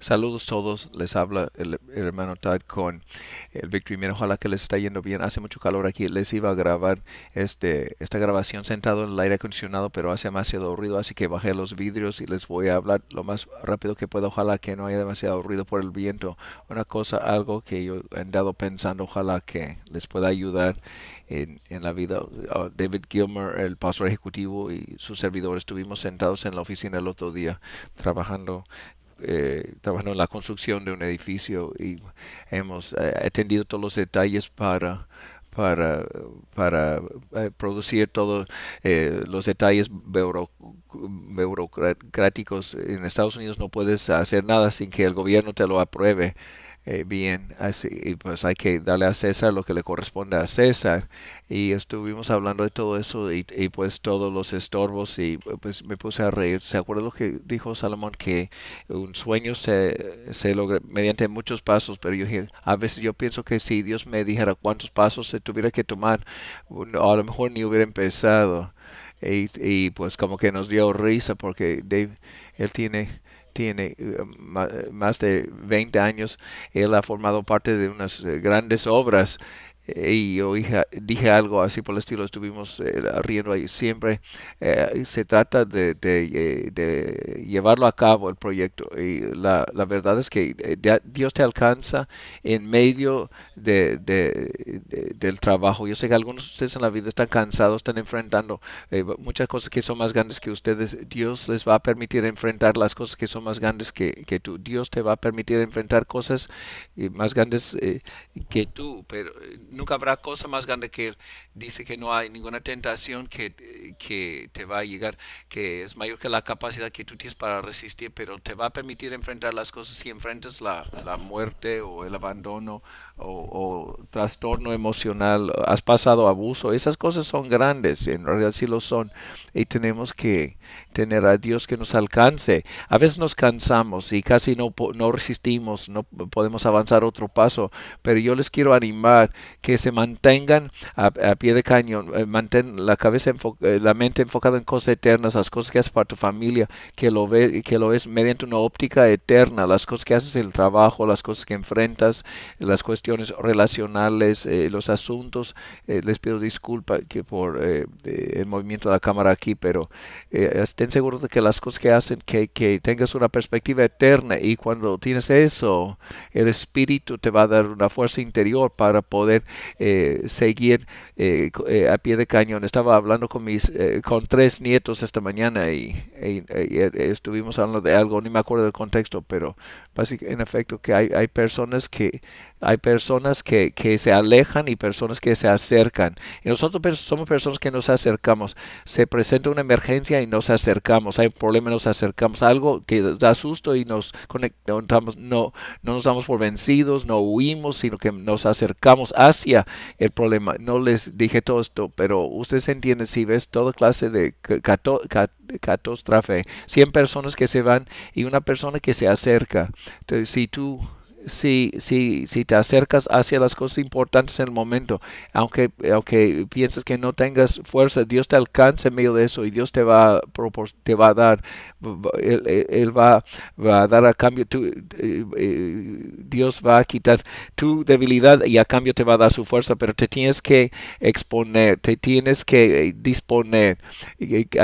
Saludos a todos, les habla el, hermano Todd con el Victory. ojalá que les está yendo bien. Hace mucho calor aquí. Les iba a grabar este, esta grabación sentado en el aire acondicionado, pero hace demasiado ruido, así que bajé los vidrios y les voy a hablar lo más rápido que pueda. Ojalá que no haya demasiado ruido por el viento. Una cosa, algo que yo he andado pensando, ojalá que les pueda ayudar en, la vida. Oh, David Gilmer, el pastor ejecutivo y su servidor, estuvimos sentados en la oficina el otro día trabajando eh, trabajando en la construcción de un edificio y hemos eh, atendido todos los detalles para para, para eh, producir todos eh, los detalles burocráticos. En Estados Unidos no puedes hacer nada sin que el gobierno te lo apruebe. Eh, bien, así, y pues hay que darle a César lo que le corresponde a César. Y estuvimos hablando de todo eso y, pues todos los estorbos y eh, pues me puse a reír. ¿Se acuerda lo que dijo Salomón? Que un sueño se, se logra mediante muchos pasos, pero yo dije, a veces yo pienso que si Dios me dijera cuántos pasos se tuviera que tomar, a lo mejor ni hubiera empezado. Y, pues como que nos dio risa porque Dave, él tiene tiene eh, eh, más de 20 años, él ha formado parte de unas eh, grandes obras eh, y yo hija, dije algo así por el estilo, estuvimos eh, riendo ahí siempre. Eh, se trata de, de, llevarlo a cabo el proyecto y la, la verdad es que Dios te alcanza en medio del trabajo. Yo sé que algunos de ustedes en la vida están cansados, están enfrentando muchas cosas que son más grandes que ustedes. Dios les va a permitir enfrentar las cosas que son más grandes que, que tú. Dios te va a permitir enfrentar cosas más grandes que tú, pero nunca habrá cosa más grande que Él. Dice que no hay ninguna tentación que, te va a llegar, que es mayor que la capacidad que tú tienes para resistir, pero te va a permitir enfrentar las cosas si enfrentas la, muerte o el abandono o, trastorno emocional, has pasado abuso. Esas cosas son grandes, en realidad sí lo son. Y tenemos que tener a Dios que nos alcance. A veces nos cansamos y casi no, no resistimos, no podemos avanzar otro paso, pero yo les quiero animar que se mantengan a, pie de cañón, eh, mantén la cabeza, eh, la mente enfocada en cosas eternas, las cosas que haces para tu familia, que lo, ve, que lo ves mediante una óptica eterna, las cosas que haces en el trabajo, las cosas que enfrentas, las cuestiones relacionales, eh, los asuntos. les pido disculpa que por el movimiento de la cámara aquí, pero estén seguros de que las cosas que hacen, que, que tengas una perspectiva eterna y cuando tienes eso, el espíritu te va a dar una fuerza interior para poder eh, seguir eh, eh, a pie de cañón. Estaba hablando con mis, eh, con tres nietos esta mañana y, er, estuvimos hablando de algo, ni me acuerdo del contexto, pero en efecto que hay, hay personas que hay personas que, se alejan y personas que se acercan. Y nosotros somos personas que nos acercamos. Se presenta una emergencia y nos acercamos. Hay un problema, y nos acercamos. Algo que da susto y nos conectamos. No, no nos damos por vencidos, no huimos, sino que nos acercamos hacia el problema. No les dije todo esto, pero ustedes entienden, si ves toda clase de catástrofe, 100 personas que se van y una persona que se acerca. Entonces, si tú si, si, te acercas hacia las cosas importantes en el momento, aunque, aunque pienses que no tengas fuerza, Dios te alcanza en medio de eso y Dios te va, te va a dar, Él, va, a dar a cambio, eh, eh, Dios va a quitar tu debilidad y a cambio te va a dar su fuerza, pero te tienes que exponer, te tienes que disponer.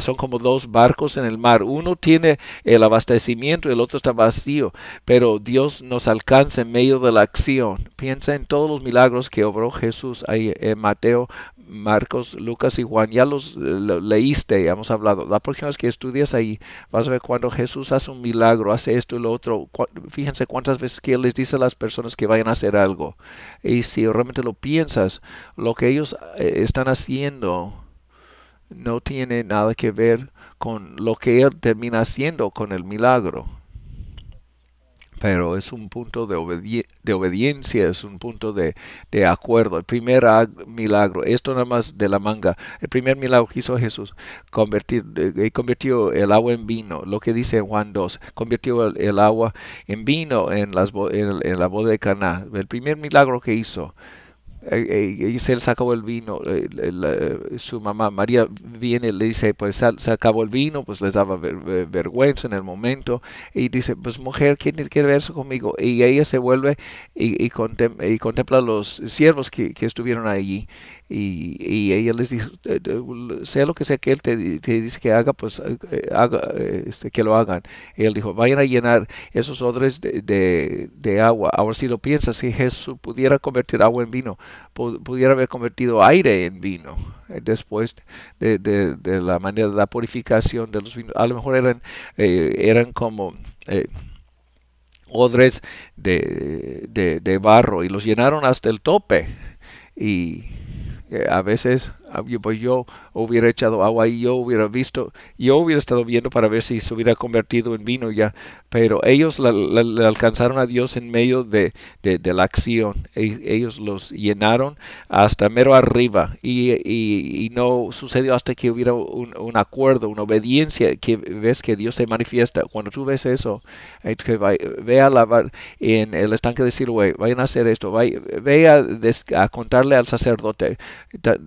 Son como dos barcos en el mar, uno tiene el abastecimiento, y el otro está vacío, pero Dios nos alcanza en medio de la acción. Piensa en todos los milagros que obró Jesús ahí en eh, Mateo, Marcos, Lucas y Juan. Ya los eh, leíste, ya hemos hablado. La próxima vez que estudias ahí, vas a ver cuando Jesús hace un milagro, hace esto y lo otro. fíjense cuántas veces que Él les dice a las personas que vayan a hacer algo. Y si realmente lo piensas, lo que ellos eh, están haciendo no tiene nada que ver con lo que Él termina haciendo con el milagro pero es un punto de, de, obediencia, es un punto de, acuerdo. El primer milagro, esto nada más de la manga, el primer milagro que hizo Jesús, convertir, eh, eh, convirtió el agua en vino, lo que dice Juan 2, convirtió el, agua en vino en, las, la boda de Caná, el primer milagro que hizo. Eh, eh, y se sacó el vino. Eh, su mamá María viene y le dice, pues se acabó el vino, pues les daba vergüenza en el momento. Y dice, pues mujer, ¿quién quiere verse conmigo? Y ella se vuelve y, y, contempla, a los siervos que, estuvieron allí. Y, ella les dice, sea lo que sea que él te, dice que haga, pues este, que lo hagan. Y él dijo, vayan a llenar esos odres de, de, de agua. Ahora si lo piensas, si Jesús pudiera convertir agua en vino, pudiera haber convertido aire en vino eh, después de, la manera de la purificación de los vinos. A lo mejor eran, eh, eran como eh, odres de, de, barro y los llenaron hasta el tope. Y a veces Ah, pues yo hubiera echado agua y yo hubiera visto, yo hubiera estado viendo para ver si se hubiera convertido en vino ya, pero ellos le alcanzaron a Dios en medio de, de, la acción, e, ellos los llenaron hasta mero arriba y, y, no sucedió hasta que hubiera un, acuerdo, una obediencia, que ves que Dios se manifiesta, cuando tú ves eso, que ve a lavar en el estanque de vayan a hacer esto, vea ve a, a contarle al sacerdote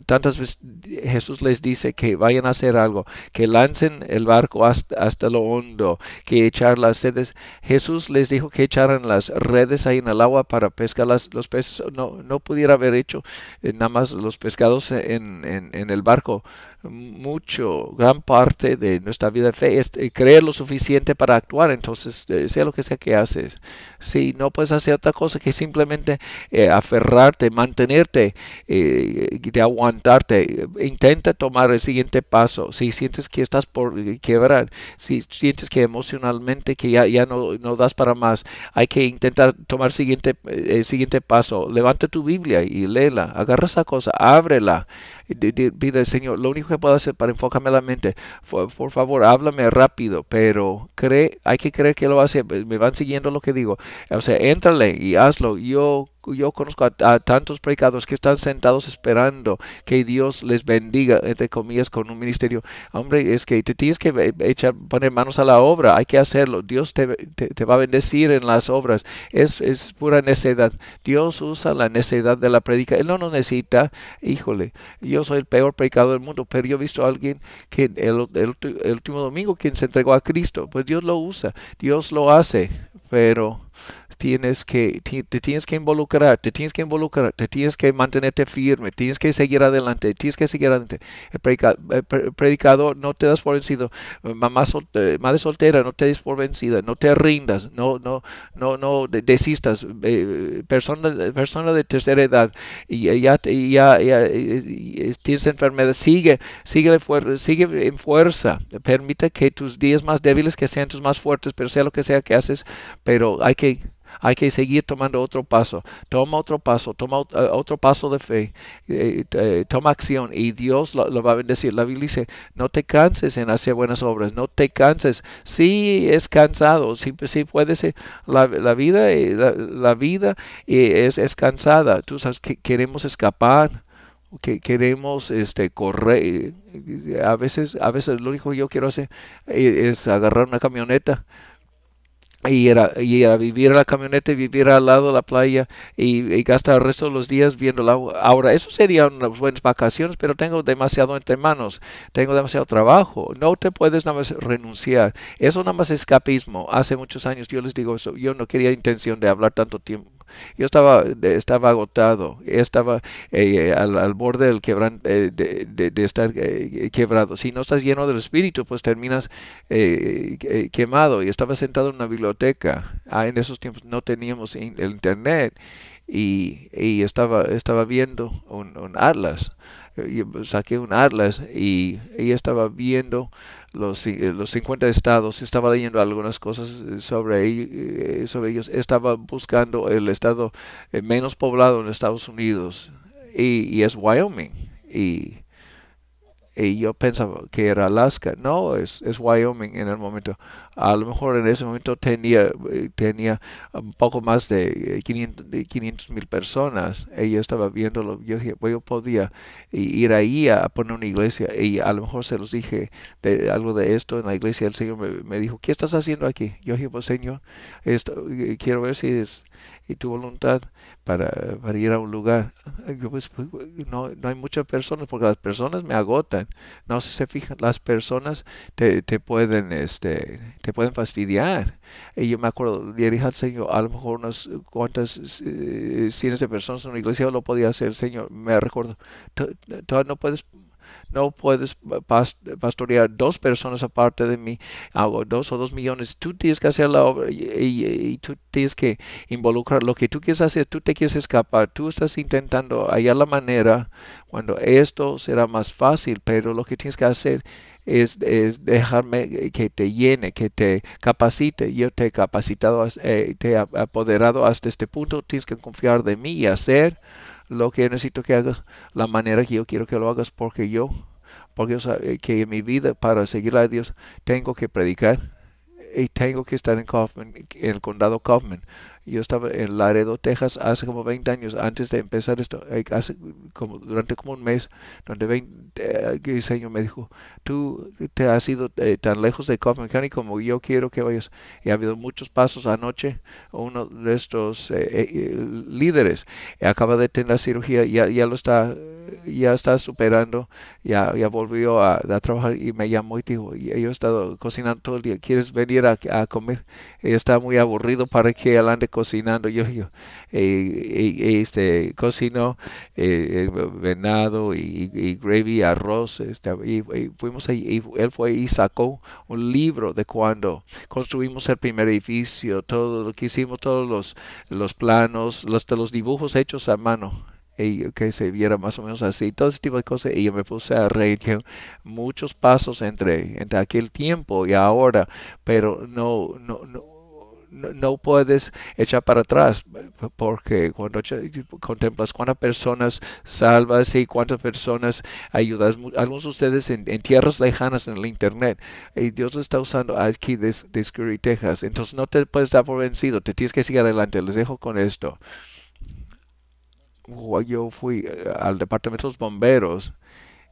tantas veces Jesús les dice que vayan a hacer algo, que lancen el barco hasta, lo hondo, que echar las sedes Jesús les dijo que echaran las redes ahí en el agua para pescar los peces. No, no pudiera haber hecho eh, nada más los pescados en, el barco. Mucho, gran parte de nuestra vida de fe es eh, creer lo suficiente para actuar. Entonces, eh, sea lo que sea que haces. Si no puedes hacer otra cosa que simplemente aferrarte, mantenerte, de aguantarte eh, intenta tomar el siguiente paso. Si sientes que estás por quebrar, si sientes que emocionalmente que ya, ya no, no das para más, hay que intentar tomar siguiente, eh, el siguiente paso. Levanta tu Biblia y léela, agarra esa cosa, ábrela. Pide, Señor, lo único que puedo hacer para enfocarme la mente, por, favor, háblame rápido, pero cree, hay que creer que lo hace Me van siguiendo lo que digo. O sea, éntrale y hazlo. Yo yo conozco a, tantos predicadores que están sentados esperando que Dios les bendiga, entre comillas, con un ministerio. Hombre, es que te tienes que eh, echar, poner manos a la obra, hay que hacerlo. Dios te, va a bendecir en las obras. Es, pura necedad. Dios usa la necedad de la predica. Él no nos necesita. Híjole, yo soy el peor predicador del mundo, pero yo he visto a alguien que el último domingo quien se entregó a Cristo. Pues Dios lo usa, Dios lo hace, pero tienes que, te tienes que involucrar, te tienes que involucrar, te tienes que mantenerte firme, tienes que seguir adelante, tienes que seguir adelante. El, predicador, no te das por vencido. Mamá eh, madre soltera, no te des por vencida, no te rindas, no, no, no, no desistas. Eh, persona, persona de tercera edad, y, ya, tienes enfermedad, sigue, sigue, sigue en fuerza. Permite que tus días más débiles que sean tus más fuertes, pero sea lo que sea que haces, pero hay que hay que seguir tomando otro paso. Toma otro paso, toma eh, otro paso de fe, eh, eh, toma acción y Dios lo, va a bendecir. La Biblia dice, no te canses en hacer buenas obras, no te canses. Sí es cansado, sí, sí puede ser. La, vida, la, vida es, cansada. Tú sabes que queremos escapar que queremos este correr a veces a veces lo único que yo quiero hacer es agarrar una camioneta y era, y vivir a la camioneta y vivir al lado de la playa y, y, gastar el resto de los días viendo el agua. Ahora, eso serían unas buenas vacaciones, pero tengo demasiado entre manos, tengo demasiado trabajo, no te puedes nada más renunciar. Eso nada más escapismo. Hace muchos años yo les digo eso, yo no quería intención de hablar tanto tiempo yo estaba, estaba agotado, estaba eh, al, borde del quebran, eh, de, de, estar eh, quebrado. Si no estás lleno del Espíritu, pues terminas quemado. Y estaba sentado en una biblioteca. Ah, en esos tiempos no teníamos el Internet. Y, y, estaba, estaba viendo un, atlas. saqué un atlas y, y estaba viendo los, eh, los 50 estados, estaba leyendo algunas cosas eh, sobre, eh, sobre ellos, estaba buscando el estado menos poblado en Estados Unidos y, y es Wyoming. Y y yo pensaba que era Alaska, no, es, es, Wyoming en el momento. A lo mejor en ese momento tenía, eh, tenía un poco más de 500 eh, mil personas. Ella estaba viéndolo, yo dije, pues yo podía ir ahí a poner una iglesia y a lo mejor se los dije algo de esto en la iglesia. El Señor me, me, dijo, ¿qué estás haciendo aquí? Yo dije, pues Señor, esto, eh, quiero ver si es, y tu voluntad para, ir a un lugar. Pues, pues, no, hay muchas personas porque las personas me agotan. No se fijan, las personas te, pueden, este, te pueden fastidiar. Y yo me acuerdo, dirijo al Señor, a lo mejor unas cuantas eh, cientos de personas en una iglesia, lo podía hacer, Señor. Me recuerdo, todavía no puedes no puedes pastorear dos personas aparte de mí, hago dos o dos millones, tú tienes que hacer la obra y, tú tienes que involucrar lo que tú quieres hacer, tú te quieres escapar, tú estás intentando hallar la manera cuando esto será más fácil, pero lo que tienes que hacer es, dejarme que te llene, que te capacite. Yo te he capacitado, eh, te he apoderado hasta este punto. Tienes que confiar de mí y hacer lo que necesito que hagas, la manera que yo quiero que lo hagas, porque yo, porque yo sabe eh, que en mi vida para seguir a Dios tengo que predicar y tengo que estar en, Kaufman, en el condado Kaufman yo estaba en Laredo, Texas, hace como 20 años, antes de empezar esto, eh, durante como un mes, donde 20, el Señor me dijo, tú te has ido eh, tan lejos de Coffin County como yo quiero que vayas. Y ha habido muchos pasos anoche, uno de estos eh, líderes acaba de tener la cirugía, ya, lo está ya está superando, ya, volvió a, trabajar y me llamó y dijo, yo he estado cocinando todo el día, ¿quieres venir a, comer? Y está muy aburrido para que adelante, cocinando, yo, yo eh, eh, este, cocino eh, eh, venado y, gravy, arroz, este, y, fuimos ahí, y él fue y sacó un libro de cuando construimos el primer edificio, todo lo que hicimos, todos los, los planos, los, los dibujos hechos a mano que se viera más o menos así, todo ese tipo de cosas. Y yo me puse a reír, muchos pasos entre, entre aquel tiempo y ahora, pero no, no, no no, puedes echar para atrás, porque cuando contemplas cuántas personas salvas y cuántas personas ayudas, algunos de ustedes en, tierras lejanas en el Internet, y Dios está usando aquí de, de Texas, entonces no te puedes dar por vencido, te tienes que seguir adelante, les dejo con esto yo fui eh, al departamento de los bomberos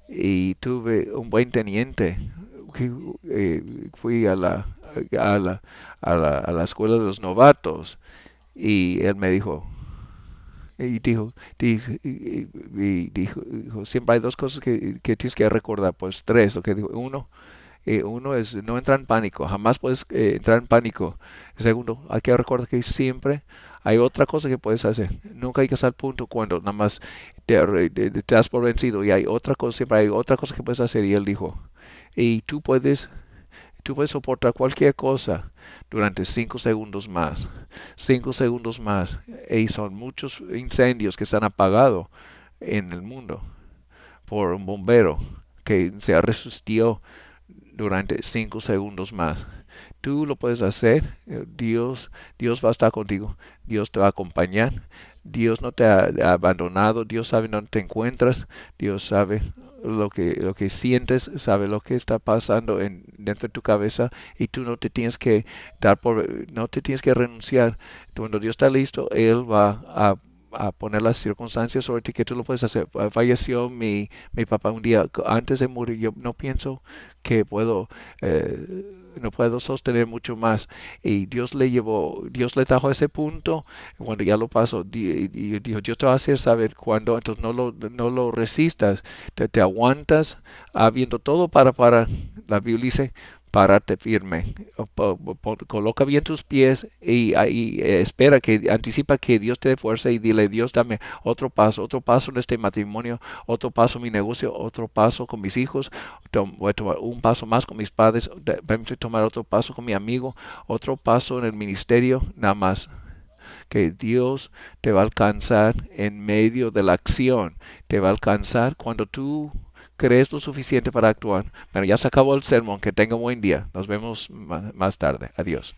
y tuve un buen teniente. Eh, fui a la a la, a la, a la escuela de los novatos. Y él me dijo, y dijo, dijo, siempre hay dos cosas que, que, tienes que recordar, pues tres, lo que dijo, uno, eh, uno es no entrar en pánico, jamás puedes eh, entrar en pánico. Segundo, hay que recordar que siempre hay otra cosa que puedes hacer, nunca hay que estar punto cuando nada más te, te, te, por vencido y hay otra cosa, siempre hay otra cosa que puedes hacer y él dijo, y tú puedes Tú puedes soportar cualquier cosa durante cinco segundos más, cinco segundos más. Y son muchos incendios que se han apagado en el mundo por un bombero que se resistió durante cinco segundos más. Tú lo puedes hacer. Eh, Dios, Dios va a estar contigo. Dios te va a acompañar. Dios no te ha abandonado. Dios sabe dónde te encuentras. Dios sabe lo que, lo que sientes, sabe lo que está pasando en, dentro de tu cabeza y tú no te tienes que dar por, no te tienes que renunciar. Cuando Dios está listo, Él va a a poner las circunstancias sobre ti que tú lo puedes hacer. Falleció mi, papá un día antes de morir. Yo no pienso que puedo, eh, no puedo sostener mucho más. Y Dios le llevó, Dios le trajo a ese punto. Cuando ya lo pasó, y dijo, te va a hacer saber cuando Entonces no lo, no lo resistas. Te, te aguantas habiendo todo para, para, la Biblia dice, parate firme. Coloca bien tus pies y, eh, espera que anticipa que Dios te dé fuerza y dile, Dios, dame otro paso, otro paso en este matrimonio, otro paso en mi negocio, otro paso con mis hijos, voy a tomar un paso más con mis padres, tomar otro paso con mi amigo, otro paso en el ministerio, nada más que Dios te va a alcanzar en medio de la acción, te va a alcanzar cuando tú crees lo suficiente para actuar. Bueno, ya se acabó el sermón. Que tenga buen día. Nos vemos más tarde. Adiós.